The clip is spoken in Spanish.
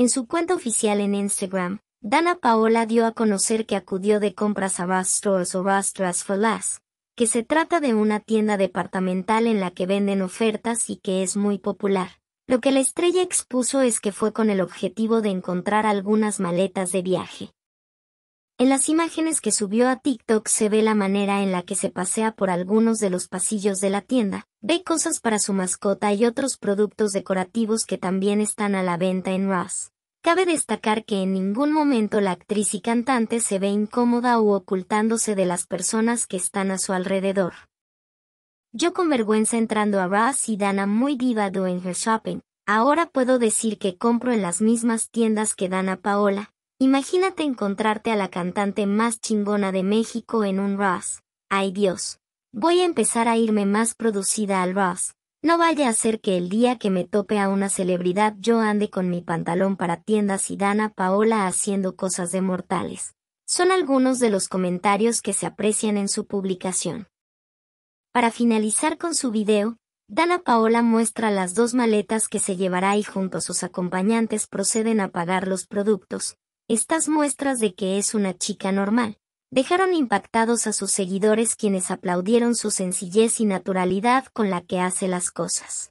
En su cuenta oficial en Instagram, Dana Paola dio a conocer que acudió de compras a Rastros o Rastras for Less, que se trata de una tienda departamental en la que venden ofertas y que es muy popular. Lo que la estrella expuso es que fue con el objetivo de encontrar algunas maletas de viaje. En las imágenes que subió a TikTok se ve la manera en la que se pasea por algunos de los pasillos de la tienda, ve cosas para su mascota y otros productos decorativos que también están a la venta en Ross. Cabe destacar que en ningún momento la actriz y cantante se ve incómoda u ocultándose de las personas que están a su alrededor. Yo con vergüenza entrando a Ross y Dana muy diva doing her shopping, ahora puedo decir que compro en las mismas tiendas que Dana Paola, Imagínate encontrarte a la cantante más chingona de México en un Ross. Ay Dios. Voy a empezar a irme más producida al Ross. No vaya a ser que el día que me tope a una celebridad yo ande con mi pantalón para tiendas y Dana Paola haciendo cosas de mortales. Son algunos de los comentarios que se aprecian en su publicación. Para finalizar con su video, Dana Paola muestra las dos maletas que se llevará y junto a sus acompañantes proceden a pagar los productos, estas muestras de que es una chica normal dejaron impactados a sus seguidores quienes aplaudieron su sencillez y naturalidad con la que hace las cosas.